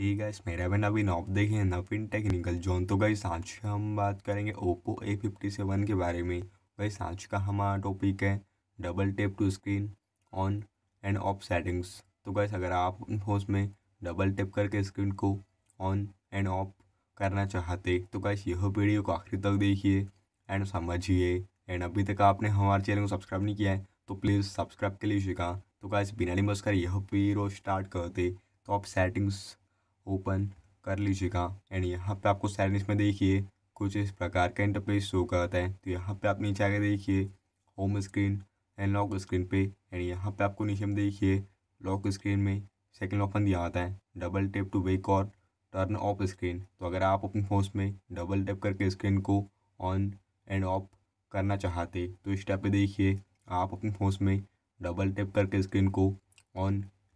ही guys मेरा भी नवीन आप देखिए नवीन टेक्निकल जोन तो गाइस आज हम बात करेंगे ओप्पो ए फिफ्टी सेवन के बारे में गाइस आज का हमारा टॉपिक है double tap to screen on and off settings तो गाइस अगर आप फोन में डबल टेप करके स्क्रीन को ऑन एंड ऑफ करना चाहते तो गाइस यह वीडियो को आखिर तक देखिए एंड समझिए एंड अभी तक आपने हमारे चैनल को सब्सक्राइब नहीं किया है तो प्लीज़ सब्सक्राइब के लिए शिका तो गाइस बिना निमस कर यह वीडियो स्टार्ट करते तो आप सेटिंग्स ओपन कर लीजिएगा एंड यहाँ पे आपको सैडनेस में देखिए कुछ इस प्रकार का इंटरफेस शो करता है तो यहाँ पे आप नीचे आगे देखिए home screen and lock screen पे एंड यहाँ पे आपको नीचे में देखिए लॉक स्क्रीन में सेकेंड ऑप्शन दिया आता है डबल टेप टू वेक और टर्न ऑफ स्क्रीन तो अगर आप अपने फोन में डबल टेप करके स्क्रीन को ऑन एंड ऑफ करना चाहते तो इस टाइप पे देखिए आप अपने फोन में डबल टेप करके स्क्रीन को ऑन